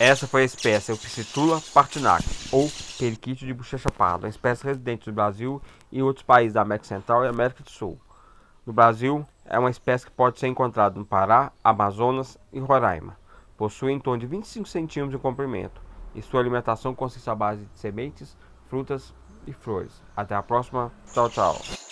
Essa foi a espécie Opsitula partinax, ou periquito de bochecha chapada, uma espécie residente do Brasil e outros países da América Central e América do Sul. No Brasil, é uma espécie que pode ser encontrada no Pará, Amazonas e Roraima. Possui em torno de 25 centímetros de comprimento e sua alimentação consiste à base de sementes, frutas e flores. Até a próxima. Tchau, tchau.